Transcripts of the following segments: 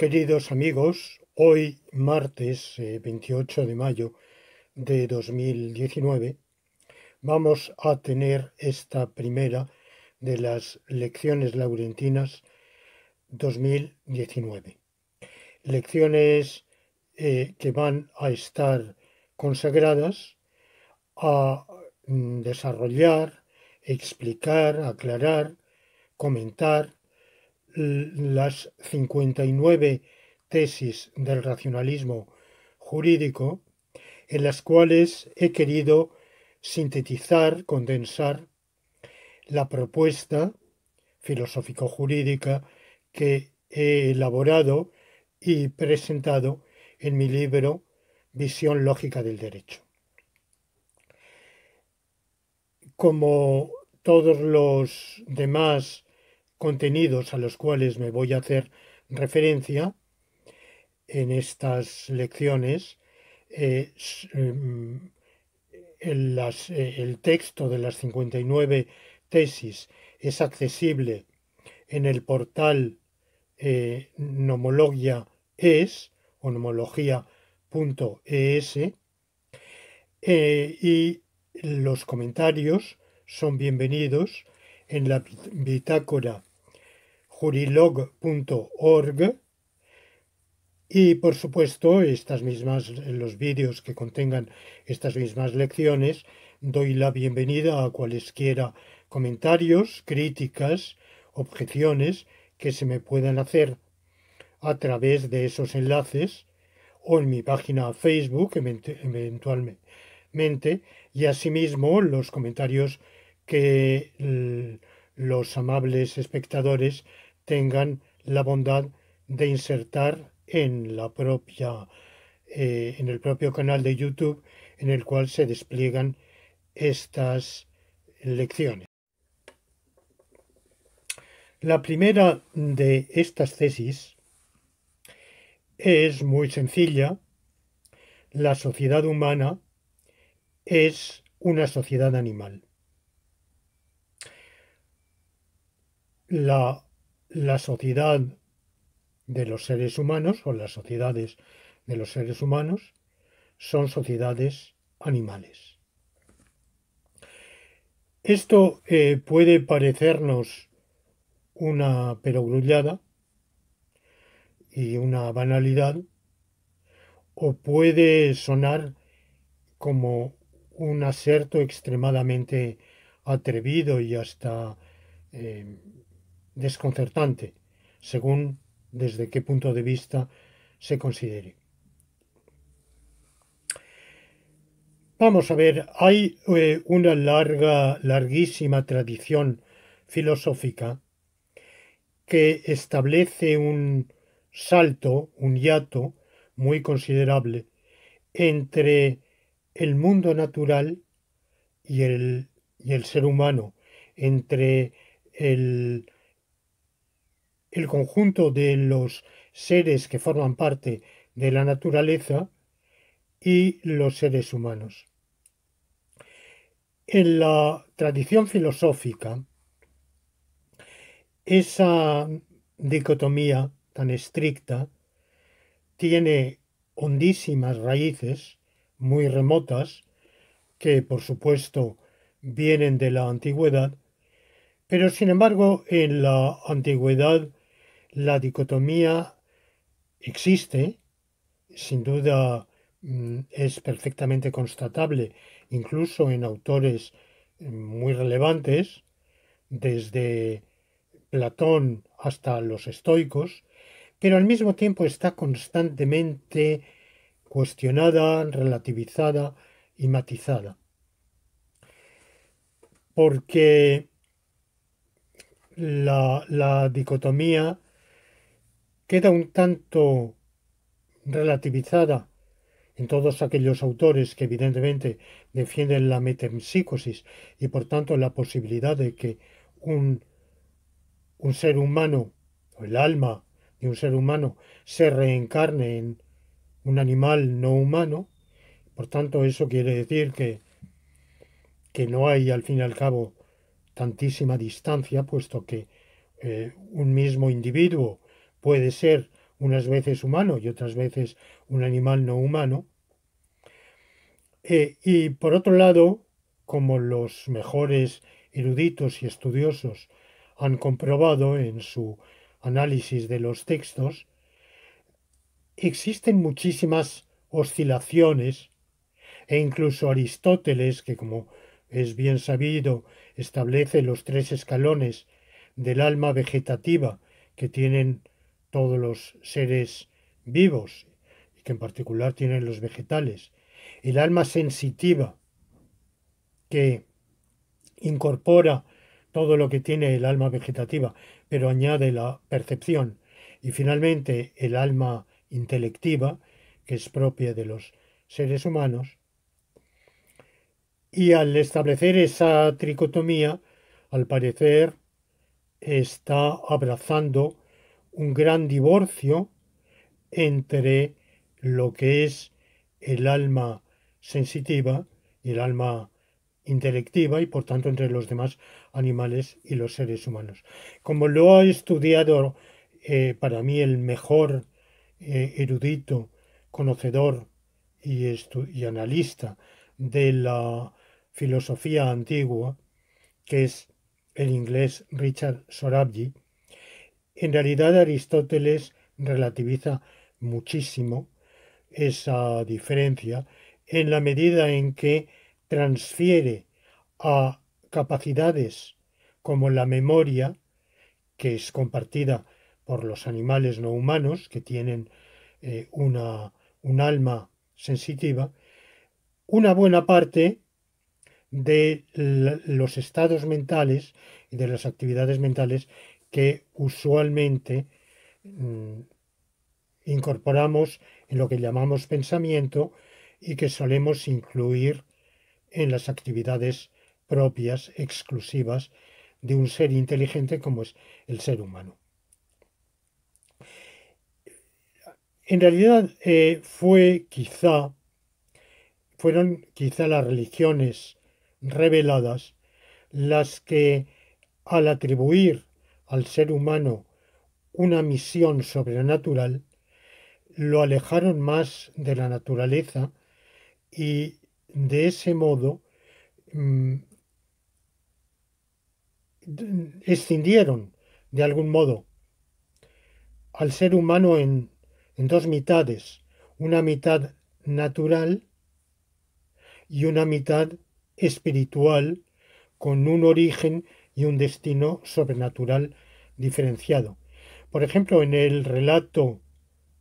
queridos amigos, hoy martes 28 eh, de mayo de 2019 vamos a tener esta primera de las lecciones laurentinas 2019. Lecciones eh, que van a estar consagradas a mm, desarrollar, explicar, aclarar, comentar las 59 tesis del racionalismo jurídico, en las cuales he querido sintetizar, condensar la propuesta filosófico-jurídica que he elaborado y presentado en mi libro Visión Lógica del Derecho. Como todos los demás contenidos a los cuales me voy a hacer referencia en estas lecciones, eh, mm, eh, el, texto de las 59 tesis es accesible en el portal eh, nomologia.es o nomología.es e y los comentarios son bienvenidos en la bitácora jurilog.org y por supuesto estas mismas los vídeos que contengan estas mismas lecciones doy la bienvenida a cualesquiera comentarios, críticas, objeciones que se me puedan hacer a través de esos enlaces o en mi página Facebook eventualmente y asimismo los comentarios que los amables espectadores tengan la bondad de insertar en la propia eh, en el propio canal de YouTube en el cual se despliegan estas lecciones. La primera de estas tesis es muy sencilla. La sociedad humana es una sociedad animal. La la sociedad de los seres humanos o las sociedades de los seres humanos son sociedades animales. Esto eh, puede parecernos una perogrullada y una banalidad o puede sonar como un aserto extremadamente atrevido y hasta eh, desconcertante, según desde qué punto de vista se considere. Vamos a ver, hay eh, una larga, larguísima tradición filosófica que establece un salto, un hiato muy considerable entre el mundo natural y el, y el ser humano, entre el, el conjunto de los seres que forman parte de la naturaleza y los seres humanos. En la tradición filosófica, esa dicotomía tan estricta tiene hondísimas raíces muy remotas, que por supuesto vienen de la antigüedad, pero sin embargo en la antigüedad la dicotomía existe, sin duda mm, es perfectamente constatable, incluso en autores mm, muy relevantes, desde Platón hasta los estoicos, pero al mismo tiempo está constantemente cuestionada, relativizada y matizada. Porque la, dicotomía queda un tanto relativizada en todos aquellos autores que evidentemente defienden la metempsicosis y por tanto la posibilidad de que un, un ser humano, o el alma de un ser humano, se reencarne en un animal no humano, por tanto eso quiere decir que, que no hay al fin y al cabo tantísima distancia, puesto que eh, un mismo individuo puede ser unas veces humano y otras veces un animal no humano. Eh, y por otro lado, como los mejores eruditos y estudiosos han comprobado en su análisis de los textos, existen muchísimas oscilaciones e incluso Aristóteles, que como es bien sabido, establece los tres escalones del alma vegetativa que tienen todos los seres vivos, y que en particular tienen los vegetales. El alma sensitiva, que incorpora todo lo que tiene el alma vegetativa, pero añade la percepción. Y finalmente el alma intelectiva, que es propia de los seres humanos. Y al establecer esa tricotomía, al parecer, está abrazando un gran divorcio entre lo que es el alma sensitiva y el alma intelectiva y por tanto entre los demás animales y los seres humanos. Como lo ha estudiado eh, para mí el mejor eh, erudito, conocedor y, y analista de la filosofía antigua, que es el inglés Richard Sorabji, en realidad Aristóteles relativiza muchísimo esa diferencia en la medida en que transfiere a capacidades como la memoria, que es compartida por los animales no humanos, que tienen eh, una, un alma sensitiva, una buena parte de los estados mentales y de las actividades mentales que usualmente mm, incorporamos en lo que llamamos pensamiento y que solemos incluir en las actividades propias, exclusivas de un ser inteligente como es el ser humano. En realidad eh, fue quizá, fueron quizá las religiones reveladas las que al atribuir al ser humano una misión sobrenatural, lo alejaron más de la naturaleza y de ese modo mm, escindieron de algún modo al ser humano en, en dos mitades, una mitad natural y una mitad espiritual con un origen y un destino sobrenatural diferenciado. Por ejemplo, en el relato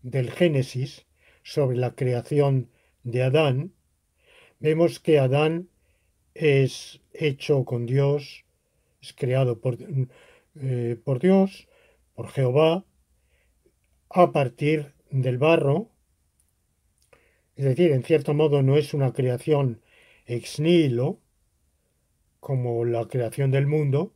del Génesis sobre la creación de Adán, vemos que Adán es hecho con Dios, es creado por, eh, por Dios, por Jehová, a partir del barro, es decir, en cierto modo no es una creación ex nihilo, como la creación del mundo,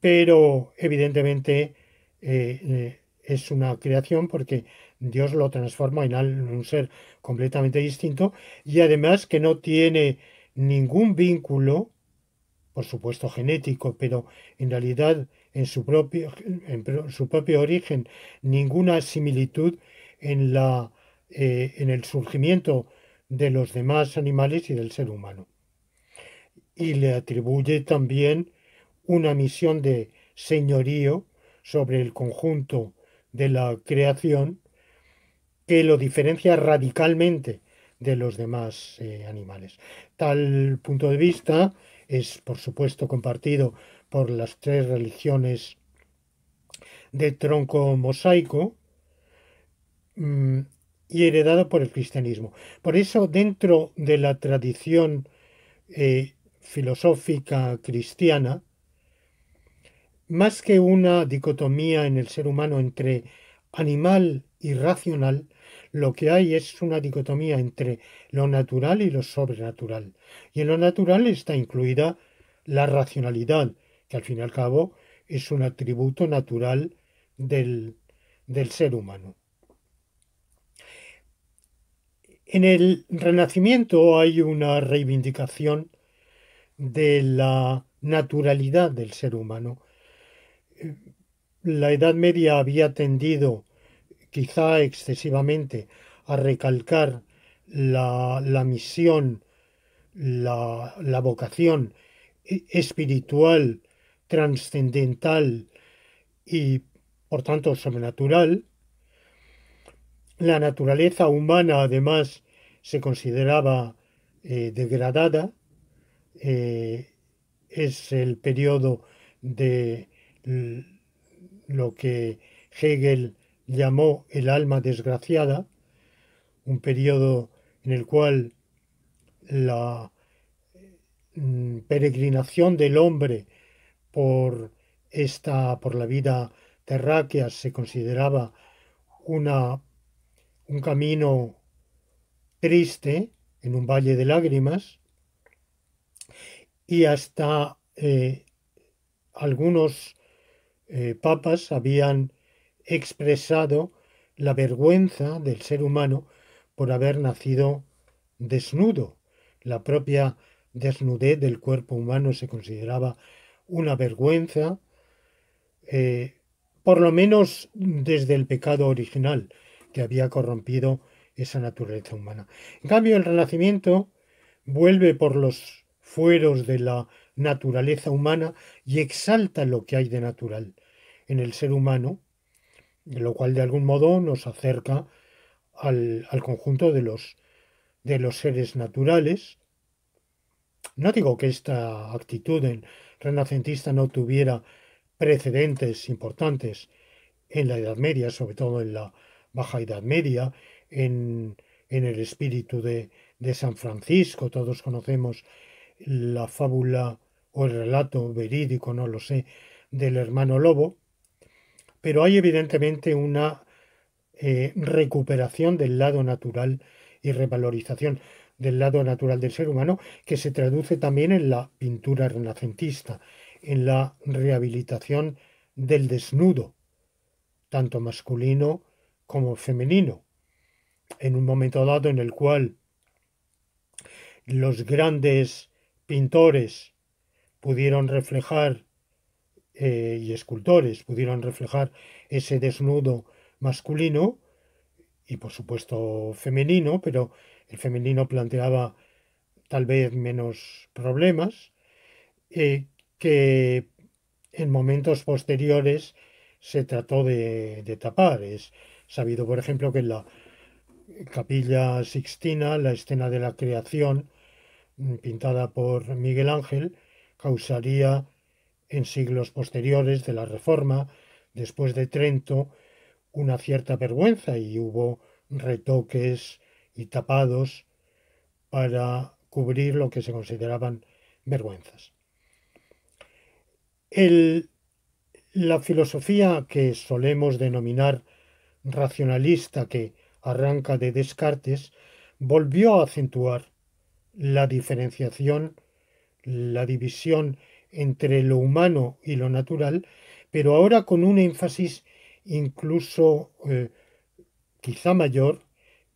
pero evidentemente eh, eh, es una creación porque Dios lo transforma en un ser completamente distinto y además que no tiene ningún vínculo, por supuesto genético, pero en realidad en su propio, en su propio origen, ninguna similitud en, la, eh, en el surgimiento de los demás animales y del ser humano y le atribuye también una misión de señorío sobre el conjunto de la creación que lo diferencia radicalmente de los demás eh, animales. Tal punto de vista es, por supuesto, compartido por las tres religiones de tronco mosaico mm, y heredado por el cristianismo. Por eso, dentro de la tradición eh, filosófica cristiana, más que una dicotomía en el ser humano entre animal y racional, lo que hay es una dicotomía entre lo natural y lo sobrenatural. Y en lo natural está incluida la racionalidad, que al fin y al cabo es un atributo natural del, ser humano. En el Renacimiento hay una reivindicación de la naturalidad del ser humano. La Edad Media había tendido quizá excesivamente a recalcar la, misión, la, vocación e-, espiritual, trascendental y por tanto sobrenatural. La naturaleza humana además se consideraba eh, degradada eh, es el periodo de lo que Hegel llamó el alma desgraciada, un periodo en el cual la mm, peregrinación del hombre por esta por la vida terráquea se consideraba una un camino triste en un valle de lágrimas y hasta eh, algunos eh, papas habían expresado la vergüenza del ser humano por haber nacido desnudo. La propia desnudez del cuerpo humano se consideraba una vergüenza, eh, por lo menos desde el pecado original que había corrompido esa naturaleza humana. En cambio, el Renacimiento vuelve por los fueros de la naturaleza humana y exalta lo que hay de natural en el ser humano, lo cual de algún modo nos acerca al, conjunto de los, de los seres naturales. No digo que esta actitud renacentista no tuviera precedentes importantes en la Edad Media, sobre todo en la Baja Edad Media, en, el espíritu de, de San Francisco, todos conocemos la fábula o el relato verídico, no lo sé, del hermano lobo, pero hay evidentemente una eh, recuperación del lado natural y revalorización del lado natural del ser humano que se traduce también en la pintura renacentista, en la rehabilitación del desnudo, tanto masculino como femenino, en un momento dado en el cual los grandes pintores pudieron reflejar eh, y escultores pudieron reflejar ese desnudo masculino y por supuesto femenino, pero el femenino planteaba tal vez menos problemas, eh, que en momentos posteriores se trató de, de, tapar. Es sabido, por ejemplo, que en la capilla sixtina, la escena de la creación, pintada por Miguel Ángel, causaría en siglos posteriores de la Reforma, después de Trento, una cierta vergüenza y hubo retoques y tapados para cubrir lo que se consideraban vergüenzas. la filosofía que solemos denominar racionalista que arranca de Descartes volvió a acentuar la diferenciación, la división entre lo humano y lo natural, pero ahora con un énfasis incluso eh, quizá mayor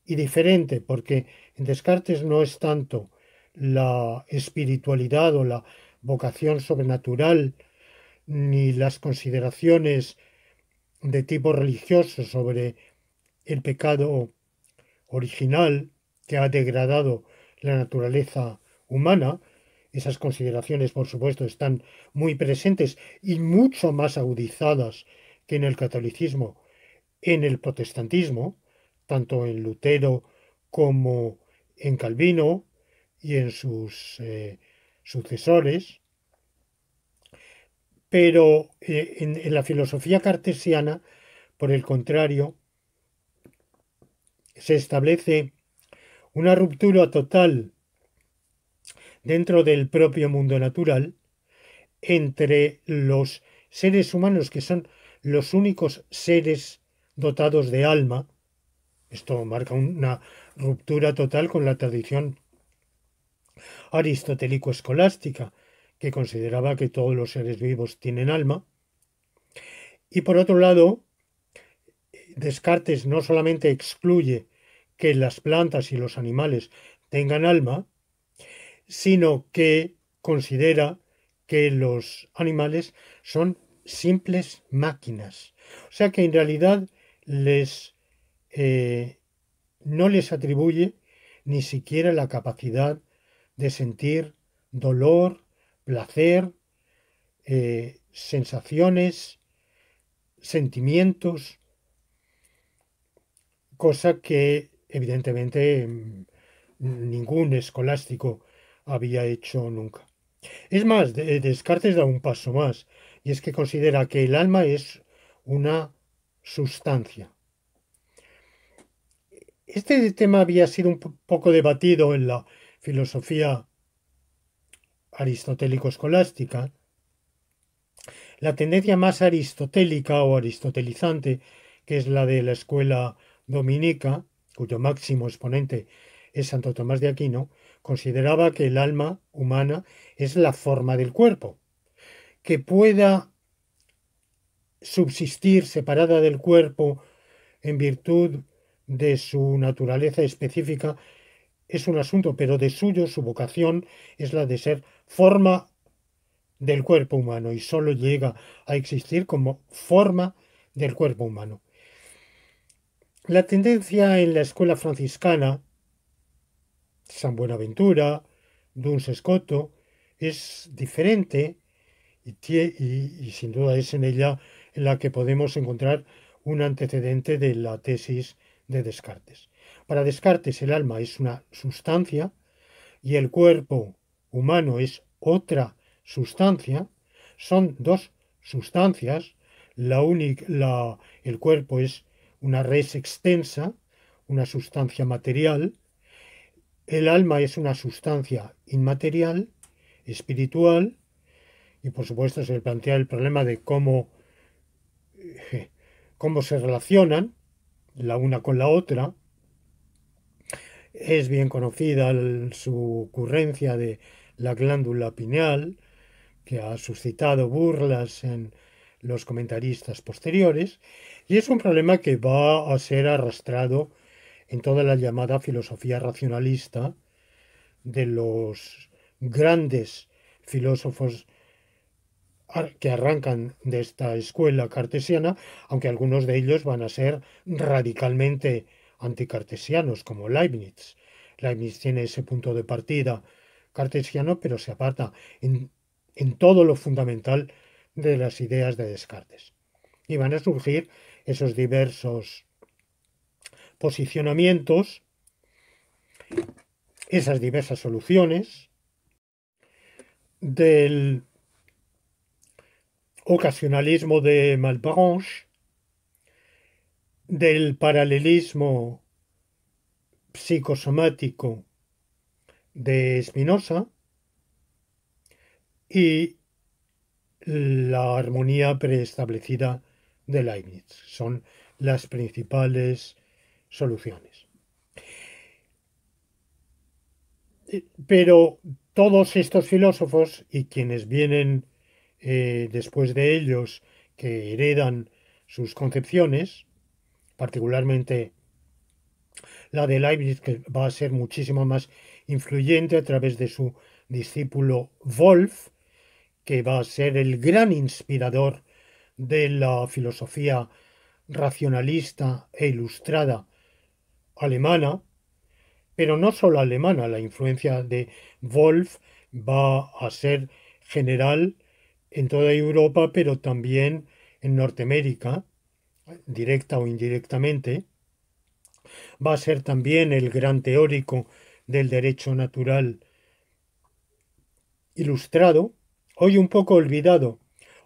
y diferente, porque en Descartes no es tanto la espiritualidad o la vocación sobrenatural, ni las consideraciones de tipo religioso sobre el pecado original que ha degradado la naturaleza humana, esas consideraciones, por supuesto, están muy presentes y mucho más agudizadas que en el catolicismo, en el protestantismo, tanto en Lutero como en Calvino y en sus eh, sucesores. Pero eh, en la filosofía cartesiana, por el contrario, se establece una ruptura total dentro del propio mundo natural entre los seres humanos que son los únicos seres dotados de alma. Esto marca una ruptura total con la tradición aristotélico-escolástica, que consideraba que todos los seres vivos tienen alma. Y por otro lado, Descartes no solamente excluye que las plantas y los animales tengan alma, sino que considera que los animales son simples máquinas. O sea que en realidad les, eh, no les atribuye ni siquiera la capacidad de sentir dolor, placer, eh, sensaciones, sentimientos, cosa que evidentemente mm, ningún escolástico había hecho nunca. Es más, Descartes da un paso más, y es que considera que el alma es una sustancia. Este tema había sido un poco debatido en la filosofía aristotélico-escolástica. La tendencia más aristotélica o aristotelizante, que es la de la escuela dominica, cuyo máximo exponente es Santo Tomás de Aquino, consideraba que el alma humana es la forma del cuerpo, que pueda subsistir separada del cuerpo en virtud de su naturaleza específica es un asunto, pero de suyo su vocación es la de ser forma del cuerpo humano y solo llega a existir como forma del cuerpo humano. La tendencia en la escuela franciscana, San Buenaventura, Duns Escoto, es diferente y, sin duda es en ella en la que podemos encontrar un antecedente de la tesis de Descartes. Para Descartes el alma es una sustancia y el cuerpo humano es otra sustancia, son dos sustancias, la única, la, el cuerpo es una res extensa, una sustancia material. El alma es una sustancia inmaterial, espiritual, y por supuesto se plantea el problema de cómo, eh, cómo se relacionan la una con la otra. Es bien conocida su ocurrencia de la glándula pineal, que ha suscitado burlas en los comentaristas posteriores, y es un problema que va a ser arrastrado en toda la llamada filosofía racionalista de los grandes filósofos que arrancan de esta escuela cartesiana, aunque algunos de ellos van a ser radicalmente anticartesianos, como Leibniz. Leibniz tiene ese punto de partida cartesiano, pero se aparta en, en todo lo fundamental de las ideas de Descartes. Y van a surgir esos diversos posicionamientos, esas diversas soluciones, del ocasionalismo de Malbranche, del paralelismo psicosomático de Spinoza y la armonía preestablecida de Leibniz. Son las principales soluciones. Eh, pero todos estos filósofos y quienes vienen eh, después de ellos, que heredan sus concepciones, particularmente la de Leibniz, que va a ser muchísimo más influyente a través de su discípulo Wolf, que va a ser el gran inspirador de la filosofía racionalista e ilustrada alemana, pero no solo alemana, la influencia de Wolf va a ser general en toda Europa, pero también en Norteamérica, directa o indirectamente. Va a ser también el gran teórico del derecho natural ilustrado, hoy un poco olvidado,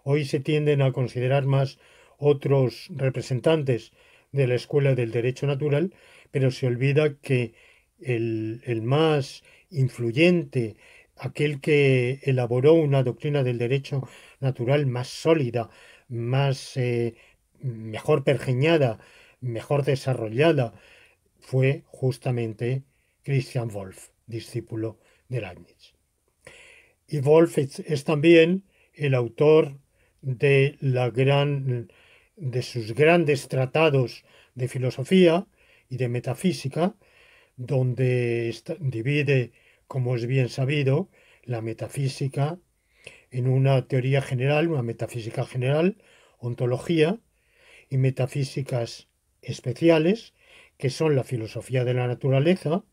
Hoy se tienden a considerar más otros representantes de la escuela del derecho natural, pero se olvida que el, más influyente, aquel que elaboró una doctrina del derecho natural más sólida, más eh, mejor pergeñada, mejor desarrollada, fue justamente Christian Wolff, discípulo de Leibniz. Y Wolff es también el autor de, la de sus grandes tratados de filosofía y de metafísica, donde divide, como es bien sabido, la metafísica en una teoría general, una metafísica general, ontología, y metafísicas especiales, que son la filosofía de la naturaleza,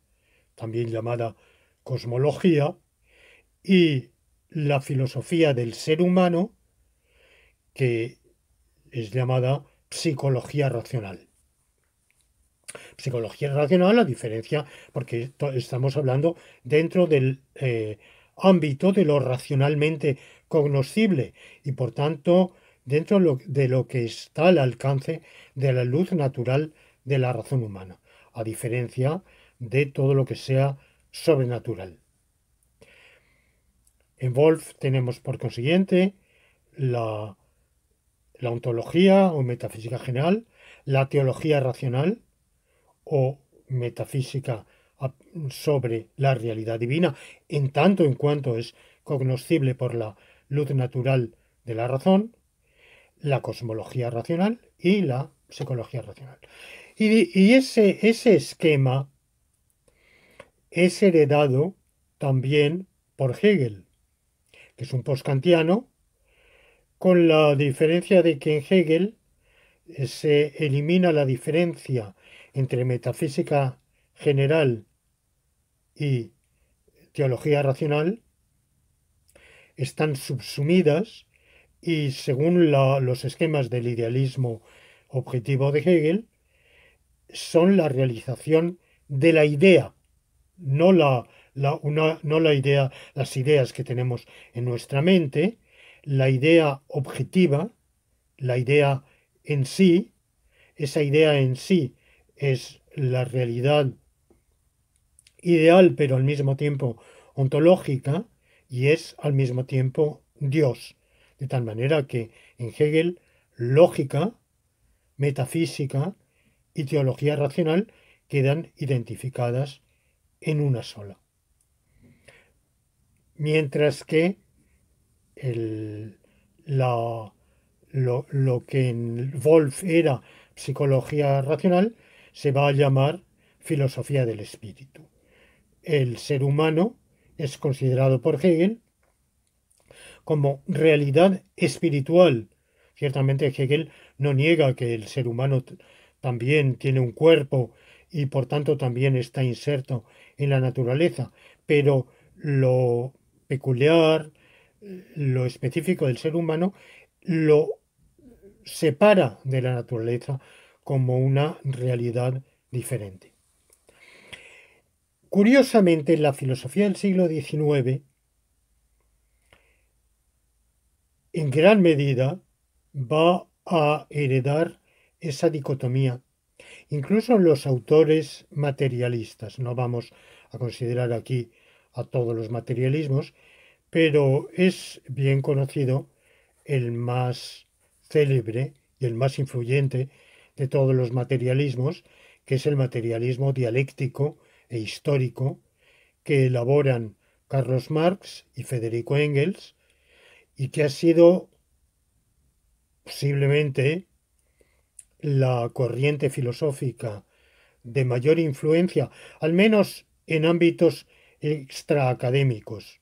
también llamada cosmología, y la filosofía del ser humano, que es llamada psicología racional. Psicología racional, a diferencia, porque estamos hablando dentro del eh, ámbito de lo racionalmente cognoscible y por tanto dentro de lo que está al alcance de la luz natural de la razón humana, a diferencia de todo lo que sea sobrenatural. En Wolf tenemos por consiguiente la la ontología o metafísica general, la teología racional o metafísica sobre la realidad divina, en tanto en cuanto es cognoscible por la luz natural de la razón, la cosmología racional y la psicología racional. Y, ese, ese esquema es heredado también por Hegel, que es un postkantiano con la diferencia de que en Hegel eh, se elimina la diferencia entre metafísica general y teología racional, están subsumidas y según los esquemas del idealismo objetivo de Hegel, son la realización de la idea, no la, no la idea, las ideas que tenemos en nuestra mente, la idea objetiva, la idea en sí, esa idea en sí es la realidad ideal pero al mismo tiempo ontológica y es al mismo tiempo Dios. De tal manera que en Hegel lógica, metafísica y teología racional quedan identificadas en una sola. Mientras que lo, lo, que en Wolf era psicología racional, se va a llamar filosofía del espíritu. El ser humano es considerado por Hegel como realidad espiritual. Ciertamente Hegel no niega que el ser humano también tiene un cuerpo y por tanto también está inserto en la naturaleza, pero lo peculiar, lo específico del ser humano lo separa de la naturaleza como una realidad diferente. Curiosamente, la filosofía del siglo XIX, en gran medida, va a heredar esa dicotomía. Incluso los autores materialistas, no vamos a considerar aquí a todos los materialismos, pero es bien conocido el más célebre y el más influyente de todos los materialismos, que es el materialismo dialéctico e histórico que elaboran Carlos Marx y Federico Engels, y que ha sido posiblemente la corriente filosófica de mayor influencia, al menos en ámbitos extraacadémicos.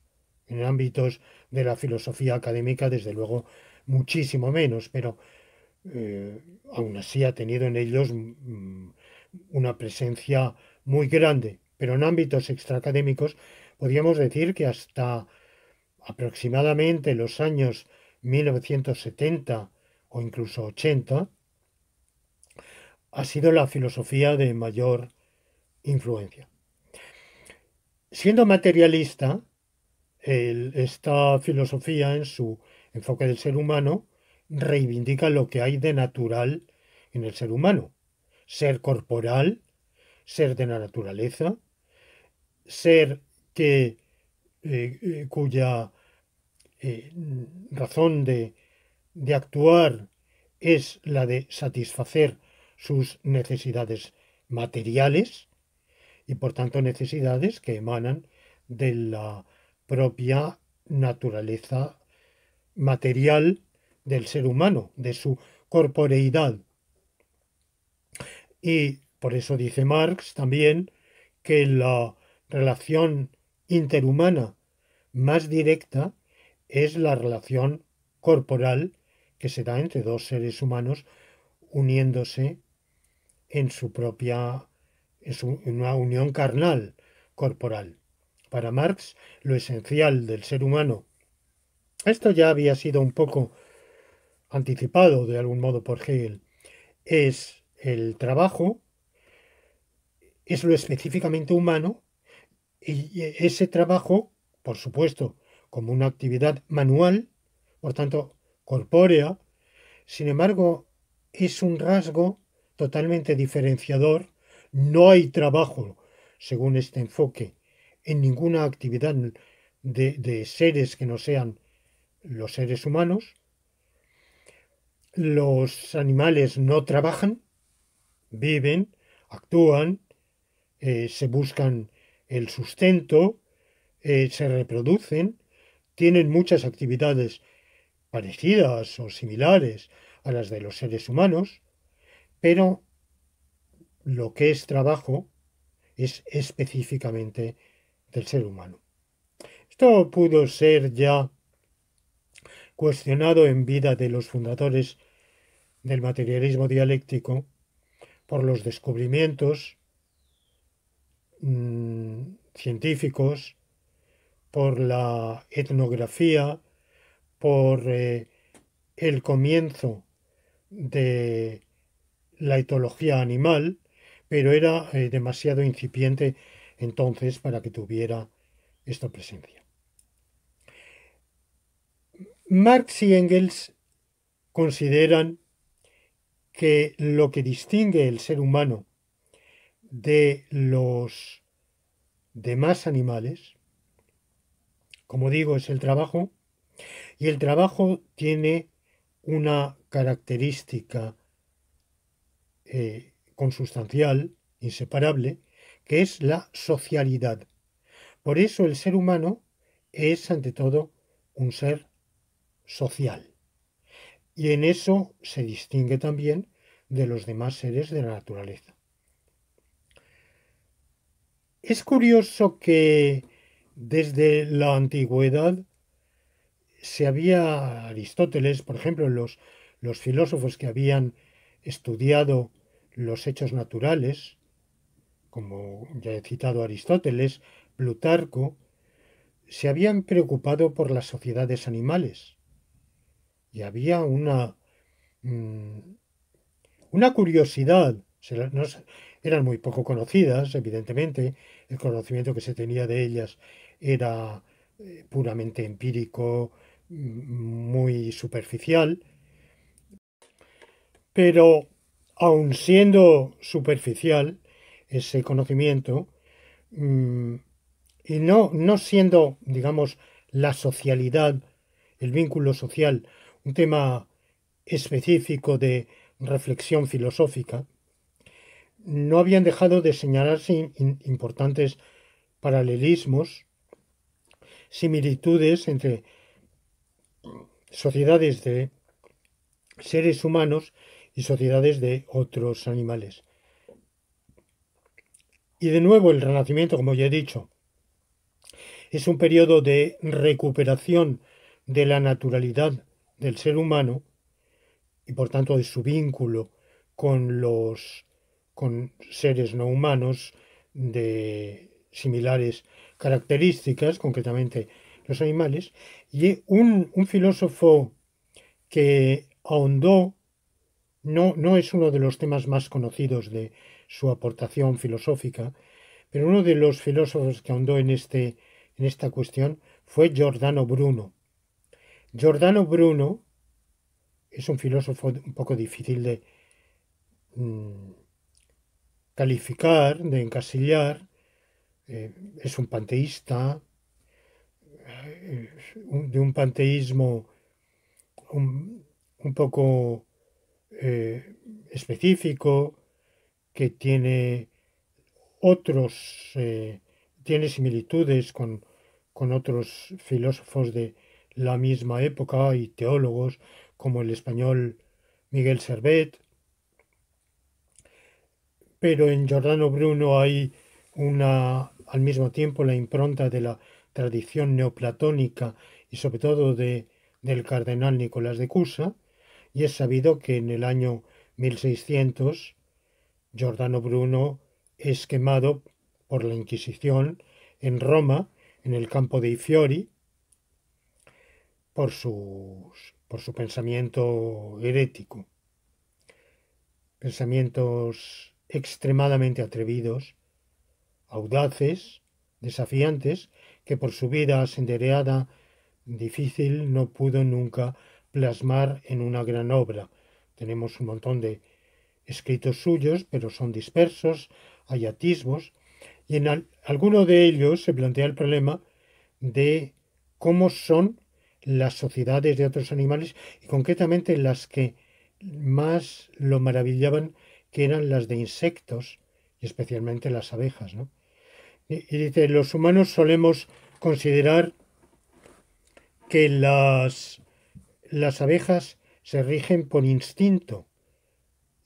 En ámbitos de la filosofía académica, desde luego, muchísimo menos, pero eh, aún así ha tenido en ellos mm, una presencia muy grande. Pero en ámbitos extraacadémicos, podríamos decir que hasta aproximadamente los años 1970 o incluso 80, ha sido la filosofía de mayor influencia. Siendo materialista, esta filosofía en su enfoque del ser humano reivindica lo que hay de natural en el ser humano. Ser corporal, ser de la naturaleza, ser que eh, eh, cuya eh, razón de, de actuar es la de satisfacer sus necesidades materiales y por tanto necesidades que emanan de la propia naturaleza material del ser humano, de su corporeidad. Y por eso dice Marx también que la relación interhumana más directa es la relación corporal que se da entre dos seres humanos uniéndose en su propia, en una unión carnal corporal para Marx, lo esencial del ser humano. Esto ya había sido un poco anticipado de algún modo por Hegel. Es el trabajo, es lo específicamente humano, y ese trabajo, por supuesto, como una actividad manual, por tanto, corpórea, sin embargo, es un rasgo totalmente diferenciador. No hay trabajo, según este enfoque, en ninguna actividad de, seres que no sean los seres humanos. Los animales no trabajan, viven, actúan, eh, se buscan el sustento, eh, se reproducen, tienen muchas actividades parecidas o similares a las de los seres humanos, pero lo que es trabajo es específicamente del ser humano. Esto pudo ser ya cuestionado en vida de los fundadores del materialismo dialéctico por los descubrimientos mm, científicos, por la etnografía, por eh, el comienzo de la etología animal, pero era eh, demasiado incipiente entonces para que tuviera esta presencia. Marx y Engels consideran que lo que distingue el ser humano de los demás animales, como digo, es el trabajo, y el trabajo tiene una característica eh, consustancial, inseparable, que es la socialidad. Por eso el ser humano es, ante todo, un ser social. Y en eso se distingue también de los demás seres de la naturaleza. Es curioso que desde la antigüedad se había Aristóteles, por ejemplo, los, los filósofos que habían estudiado los hechos naturales, como ya he citado Aristóteles, Plutarco, se habían preocupado por las sociedades animales. Y había una, mm, una curiosidad, eran muy poco conocidas, evidentemente, el conocimiento que se tenía de ellas era eh, puramente empírico, mm, muy superficial, pero aun siendo superficial, ese conocimiento, mm, y no, no siendo, digamos, la socialidad, el vínculo social, un tema específico de reflexión filosófica, no habían dejado de señalarse importantes paralelismos, similitudes entre sociedades de seres humanos y sociedades de otros animales. Y de nuevo el Renacimiento, como ya he dicho, es un periodo de recuperación de la naturalidad del ser humano y por tanto de su vínculo con los con seres no humanos de similares características, concretamente los animales, y un, un filósofo que ahondó, no, no es uno de los temas más conocidos de, su aportación filosófica, pero uno de los filósofos que ahondó en, este, en esta cuestión fue Giordano Bruno. Giordano Bruno es un filósofo un poco difícil de mm, calificar, de encasillar, eh, es un panteísta, eh, de un panteísmo un, poco eh, específico, que tiene otros, eh, tiene similitudes con, otros filósofos de la misma época y teólogos como el español Miguel Servet, pero en Giordano Bruno hay una, al mismo tiempo la impronta de la tradición neoplatónica y sobre todo de, del cardenal Nicolás de Cusa, y es sabido que en el año 1600 Giordano Bruno es quemado por la Inquisición en Roma, en el campo de Ifiori, por, por su pensamiento herético. Pensamientos extremadamente atrevidos, audaces, desafiantes, que por su vida sendereada difícil no pudo nunca plasmar en una gran obra. Tenemos un montón de escritos suyos, pero son dispersos, hay atisbos, y en alguno de ellos se plantea el problema de cómo son las sociedades de otros animales y concretamente las que más lo maravillaban que eran las de insectos y especialmente las abejas. ¿no? Y, y dice, los humanos solemos considerar que las, las abejas se rigen por instinto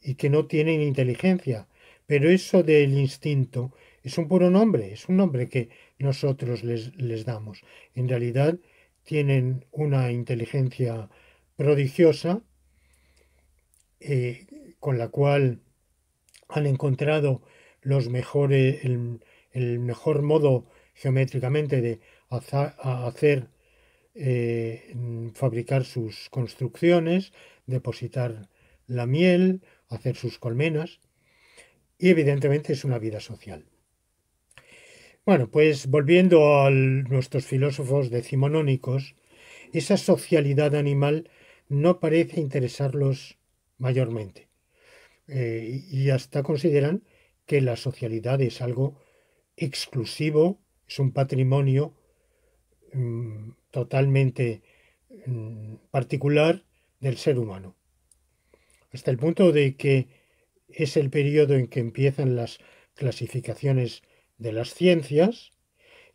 y que no tienen inteligencia. Pero eso del instinto es un puro nombre, es un nombre que nosotros les, les damos. En realidad tienen una inteligencia prodigiosa eh, con la cual han encontrado los mejores, el, mejor modo geométricamente de hacer, eh, fabricar sus construcciones, depositar la miel, hacer sus colmenas y evidentemente es una vida social. Bueno, pues volviendo a nuestros filósofos decimonónicos, esa socialidad animal no parece interesarlos mayormente. Eh, y hasta consideran que la socialidad es algo exclusivo, es un patrimonio mm, totalmente mm, particular del ser humano hasta el punto de que es el periodo en que empiezan las clasificaciones de las ciencias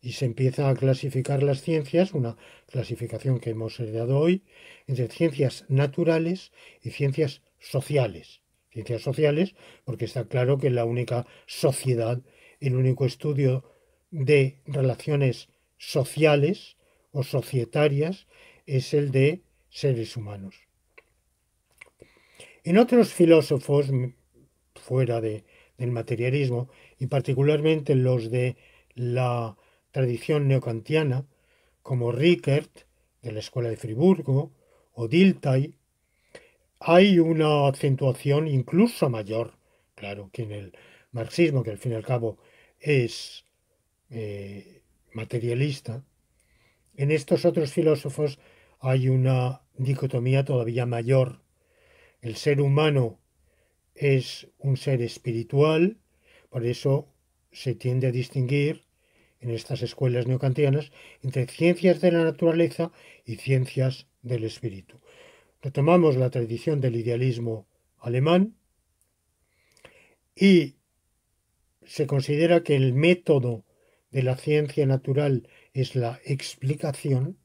y se empieza a clasificar las ciencias, una clasificación que hemos heredado hoy, entre ciencias naturales y ciencias sociales. Ciencias sociales, porque está claro que la única sociedad, el único estudio de relaciones sociales o societarias es el de seres humanos. En otros filósofos fuera del materialismo, y particularmente los de la tradición neocantiana, como Rickert, de la Escuela de Friburgo, o Dilthey, hay una acentuación incluso mayor, claro, que en el marxismo, que al fin y al cabo es eh, materialista, en estos otros filósofos hay una dicotomía todavía mayor el ser humano es un ser espiritual, por eso se tiende a distinguir en estas escuelas neocantianas entre ciencias de la naturaleza y ciencias del espíritu. Retomamos la tradición del idealismo alemán y se considera que el método de la ciencia natural es la explicación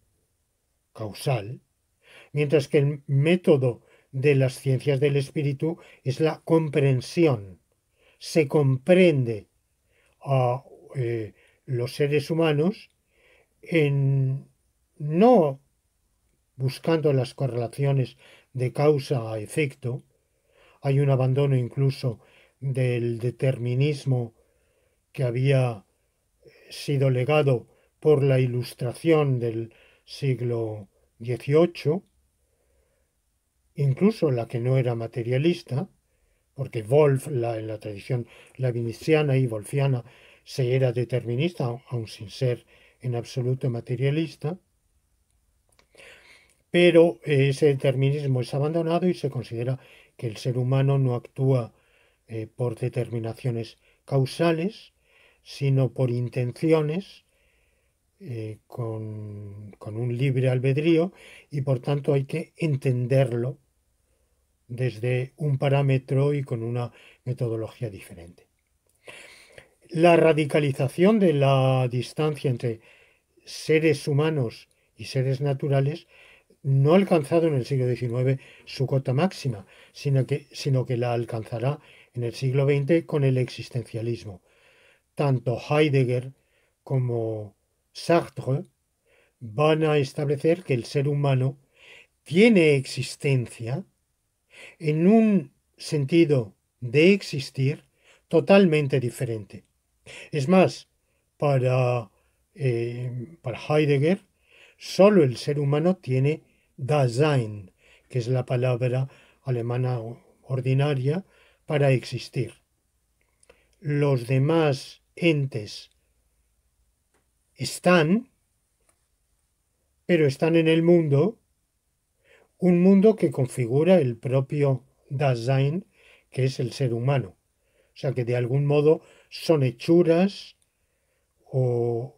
causal, mientras que el método de las ciencias del espíritu es la comprensión. Se comprende a eh, los seres humanos en no buscando las correlaciones de causa a efecto, hay un abandono incluso del determinismo que había sido legado por la ilustración del siglo XVIII, incluso la que no era materialista, porque Wolf, la, en la tradición laviniciana y wolfiana, se era determinista, aun sin ser en absoluto materialista, pero ese determinismo es abandonado y se considera que el ser humano no actúa eh, por determinaciones causales, sino por intenciones eh, con, un libre albedrío y por tanto hay que entenderlo desde un parámetro y con una metodología diferente. La radicalización de la distancia entre seres humanos y seres naturales no ha alcanzado en el siglo XIX su cota máxima, sino que, la alcanzará en el siglo XX con el existencialismo. Tanto Heidegger como Sartre van a establecer que el ser humano tiene existencia en un sentido de existir totalmente diferente. Es más, eh, para, Heidegger, solo el ser humano tiene Dasein, que es la palabra alemana ordinaria para existir. Los demás entes están, pero están en el mundo un mundo que configura el propio Dasein, que es el ser humano. O sea que de algún modo son hechuras o,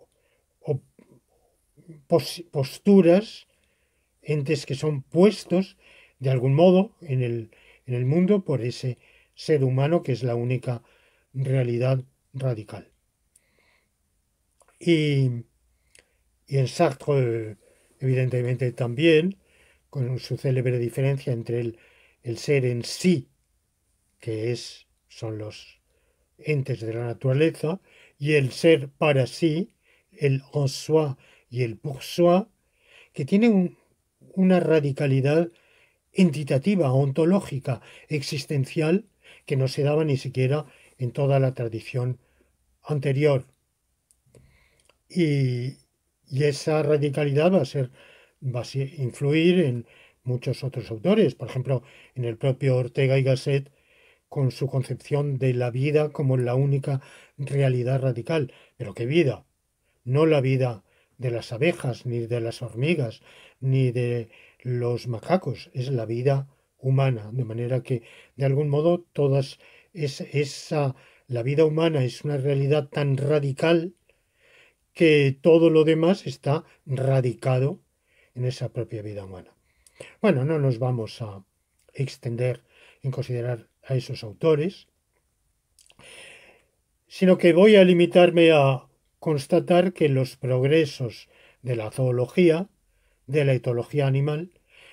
posturas, entes que son puestos de algún modo en el, mundo por ese ser humano que es la única realidad radical. Y, y en Sartre, evidentemente, también con su célebre diferencia entre el, ser en sí, que es, son los entes de la naturaleza, y el ser para sí, el en soi y el pour soi, que tienen una radicalidad entitativa, ontológica, existencial, que no se daba ni siquiera en toda la tradición anterior. Y, y esa radicalidad va a ser va a influir en muchos otros autores, por ejemplo, en el propio Ortega y Gasset, con su concepción de la vida como la única realidad radical. Pero qué vida, no la vida de las abejas, ni de las hormigas, ni de los macacos, es la vida humana, de manera que, de algún modo, todas esa, la vida humana es una realidad tan radical que todo lo demás está radicado en esa propia vida humana. Bueno, no nos vamos a extender en considerar a esos autores, sino que voy a limitarme a constatar que los progresos de la zoología, de la etología animal,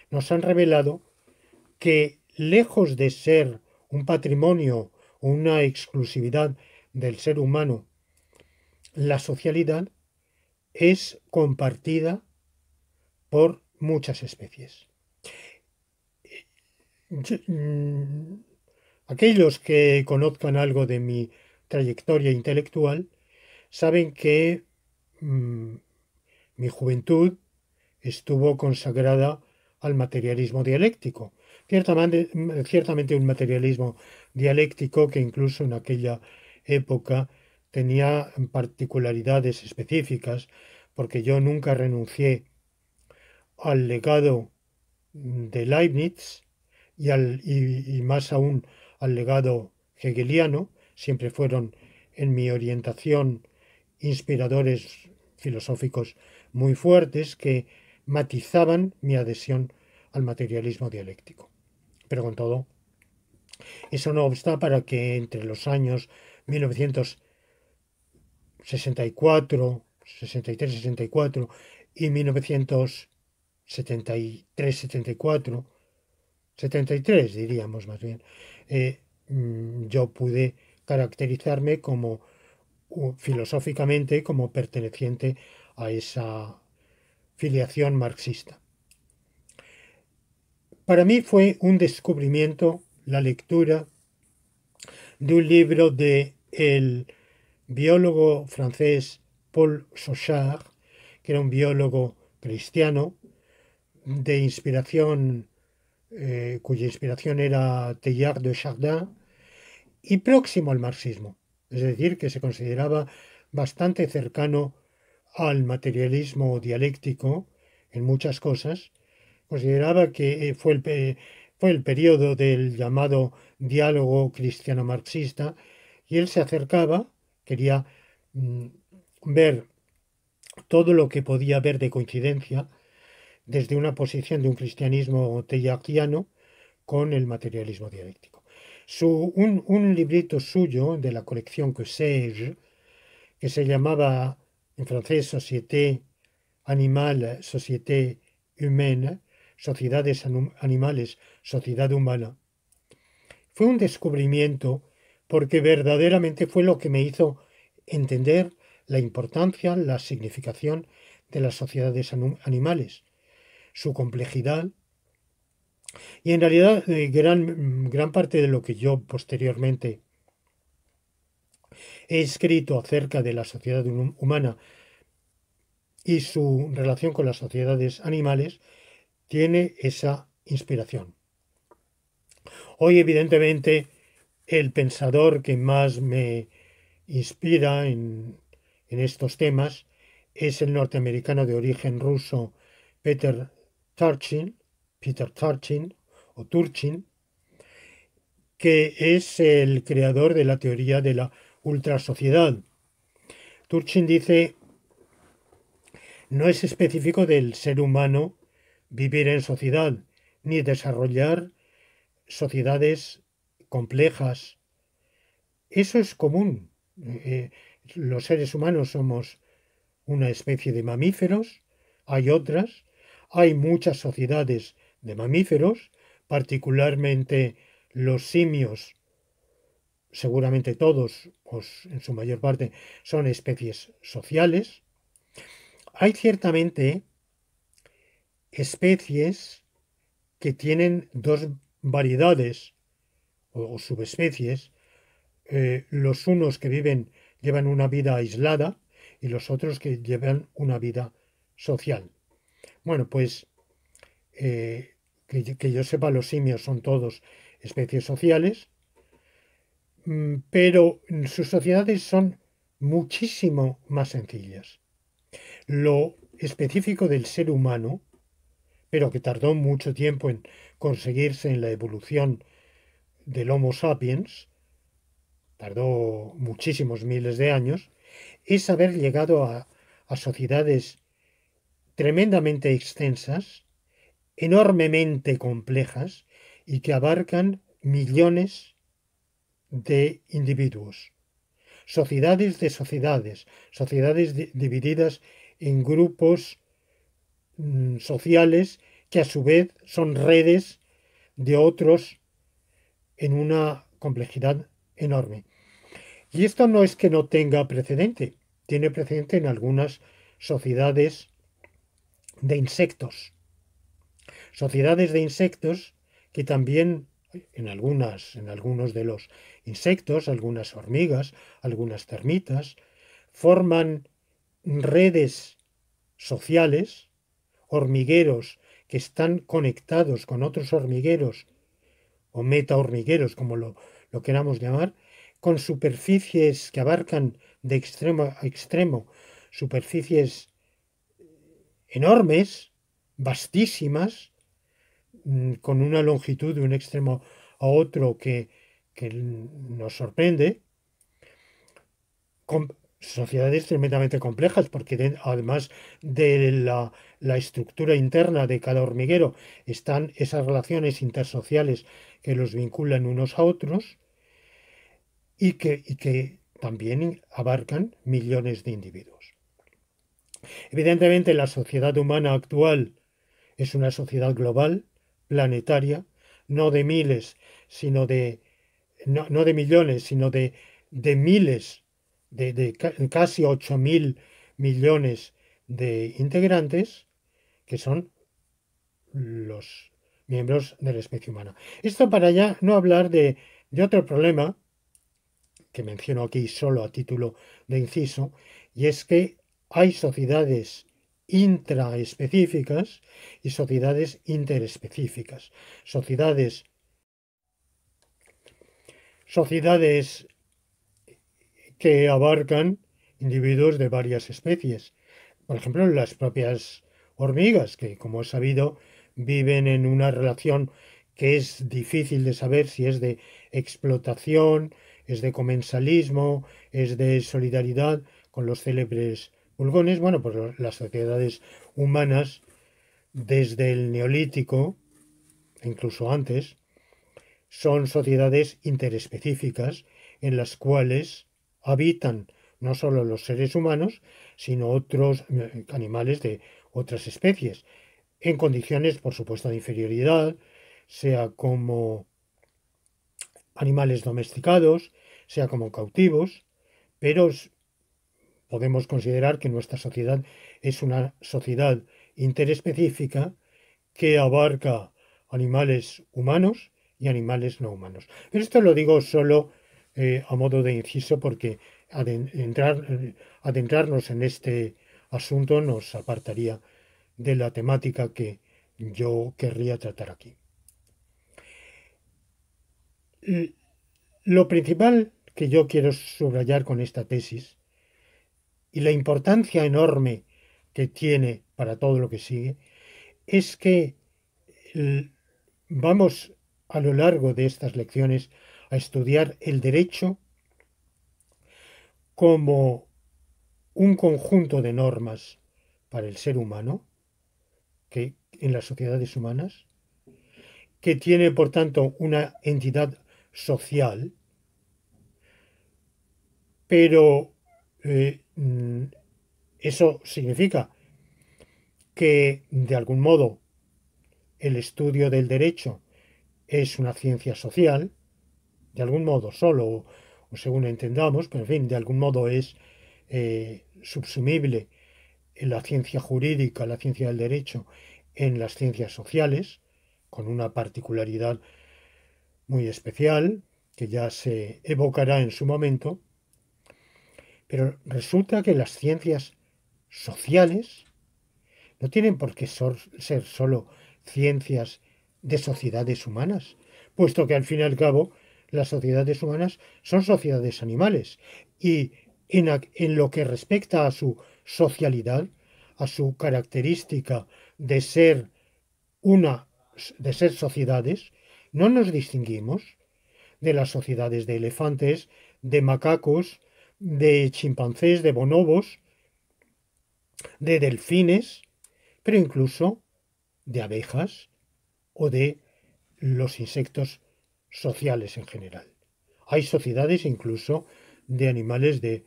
nos han revelado que lejos de ser un patrimonio o una exclusividad del ser humano, la socialidad es compartida por muchas especies. Mm, aquellos que conozcan algo de mi trayectoria intelectual saben que mm, mi juventud estuvo consagrada al materialismo dialéctico, ciertamente un materialismo dialéctico que incluso en aquella época tenía particularidades específicas, porque yo nunca renuncié al legado de Leibniz y, al, más aún al legado hegeliano, siempre fueron en mi orientación inspiradores filosóficos muy fuertes que matizaban mi adhesión al materialismo dialéctico. Pero con todo, eso no obsta para que entre los años 1964, 63, 64 y 1964, 73, 74, 73 diríamos más bien, eh, mm, yo pude caracterizarme como filosóficamente como perteneciente a esa filiación marxista. Para mí fue un descubrimiento la lectura de un libro de el biólogo francés Paul Sauchard, que era un biólogo cristiano, de inspiración, eh, cuya inspiración era Teilhard de Chardin, y próximo al marxismo, es decir, que se consideraba bastante cercano al materialismo dialéctico en muchas cosas, consideraba que eh, fue el, periodo del llamado diálogo cristiano-marxista, y él se acercaba, quería mm, ver todo lo que podía ver de coincidencia desde una posición de un cristianismo teyaquiano con el materialismo dialéctico. Su, un, un, librito suyo de la colección que que se llamaba en francés Société animale, Société Humaine, Sociedades Animales, Sociedad Humana, fue un descubrimiento porque verdaderamente fue lo que me hizo entender la importancia, la significación de las sociedades animales, su complejidad. Y en realidad eh, gran, gran parte de lo que yo posteriormente he escrito acerca de la sociedad humana y su relación con las sociedades animales tiene esa inspiración. Hoy evidentemente el pensador que más me inspira en, estos temas es el norteamericano de origen ruso Peter Turchin, Peter Turchin o Turchin, que es el creador de la teoría de la ultrasociedad. Turchin dice, no es específico del ser humano vivir en sociedad, ni desarrollar sociedades complejas. Eso es común. Eh, los seres humanos somos una especie de mamíferos, hay otras hay muchas sociedades de mamíferos, particularmente los simios, seguramente todos, o pues, en su mayor parte, son especies sociales. Hay ciertamente especies que tienen dos variedades o, subespecies, eh, los unos que viven llevan una vida aislada y los otros que llevan una vida social. Bueno, pues eh, que, yo sepa, los simios son todos especies sociales, mm, pero sus sociedades son muchísimo más sencillas. Lo específico del ser humano, pero que tardó mucho tiempo en conseguirse en la evolución del Homo sapiens, tardó muchísimos miles de años, es haber llegado a sociedades tremendamente extensas, enormemente complejas y que abarcan millones de individuos. Sociedades de sociedades, sociedades divididas en grupos mm, sociales que a su vez son redes de otros en una complejidad enorme. Y esto no es que no tenga precedente, tiene precedente en algunas sociedades de insectos. Sociedades de insectos que también en algunas, en algunos de los insectos, algunas hormigas, algunas termitas, forman redes sociales, hormigueros que están conectados con otros hormigueros o meta-hormigueros, como lo, lo queramos llamar, con superficies que abarcan de extremo a extremo, superficies enormes, vastísimas, mm, con una longitud de un extremo a otro que, nos sorprende, con sociedades tremendamente complejas, porque además de la, estructura interna de cada hormiguero están esas relaciones intersociales que los vinculan unos a otros y que también abarcan millones de individuos. Evidentemente la sociedad humana actual es una sociedad global, planetaria, no de miles, sino de, no, de millones, sino de, de miles, de, casi 8 mil millones de integrantes, que son los miembros de la especie humana. Esto para ya no hablar de otro problema, que menciono aquí solo a título de inciso, y es que hay sociedades intraespecíficas y sociedades interespecíficas. Sociedades, sociedades que abarcan individuos de varias especies. Por ejemplo, las propias hormigas, que como he sabido, viven en una relación que es difícil de saber si es de explotación, es de comensalismo, es de solidaridad con los célebres bueno, pues las sociedades humanas desde el neolítico, incluso antes, son sociedades interespecíficas en las cuales habitan no solo los seres humanos, sino otros eh, animales de otras especies, en condiciones, por supuesto, de inferioridad, sea como animales domesticados, sea como cautivos, pero podemos considerar que nuestra sociedad es una sociedad interespecífica que abarca animales humanos y animales no humanos. Pero esto lo digo solo eh, a modo de inciso porque eh, adentrarnos en este asunto nos apartaría de la temática que yo querría tratar aquí. Lo principal que yo quiero subrayar con esta tesis y la importancia enorme que tiene para todo lo que sigue, es que vamos a lo largo de estas lecciones a estudiar el derecho como un conjunto de normas para el ser humano, que en las sociedades humanas, que tiene por tanto una entidad social, pero eh, mm, eso significa que, de algún modo, el estudio del derecho es una ciencia social, de algún modo solo, o, según entendamos, pero en fin, de algún modo es eh, subsumible en la ciencia jurídica, la ciencia del derecho, en las ciencias sociales, con una particularidad muy especial que ya se evocará en su momento, pero resulta que las ciencias sociales no tienen por qué ser solo ciencias de sociedades humanas, puesto que al fin y al cabo las sociedades humanas son sociedades animales y en, lo que respecta a su socialidad, a su característica de ser una de ser sociedades, no nos distinguimos de las sociedades de elefantes, de macacos, de chimpancés, de bonobos, de delfines, pero incluso de abejas o de los insectos sociales en general. Hay sociedades incluso de animales de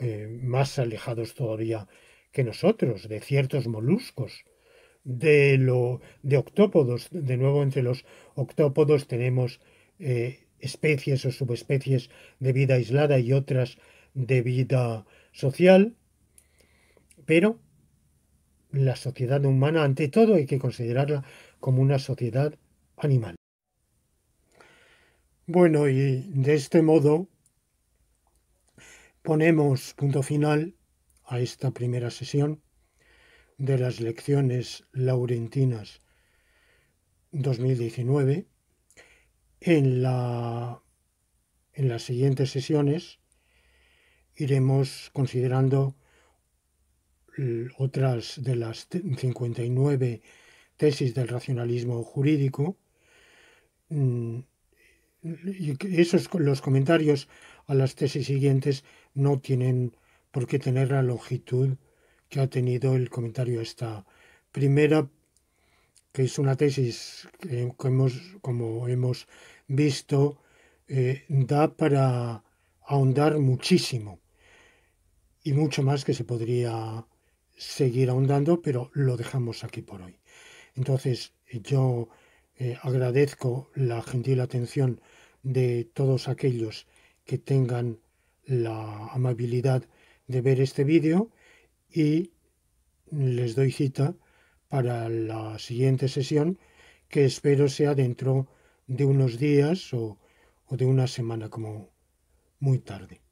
eh, más alejados todavía que nosotros, de ciertos moluscos, de, lo, de octópodos. De nuevo, entre los octópodos tenemos eh, especies o subespecies de vida aislada y otras de vida social, pero la sociedad humana ante todo hay que considerarla como una sociedad animal. Bueno, y de este modo ponemos punto final a esta primera sesión de las lecciones laurentinas 2019. En, la, en las siguientes sesiones iremos considerando otras de las 59 tesis del racionalismo jurídico. Mm, esos los comentarios a las tesis siguientes no tienen por qué tener la longitud que ha tenido el comentario esta primera, que es una tesis que hemos, como hemos visto, eh, da para ahondar muchísimo y mucho más que se podría seguir ahondando, pero lo dejamos aquí por hoy. Entonces, yo eh, agradezco la gentil atención de todos aquellos que tengan la amabilidad de ver este vídeo y les doy cita para la siguiente sesión que espero sea dentro de unos días o de una semana como muy tarde.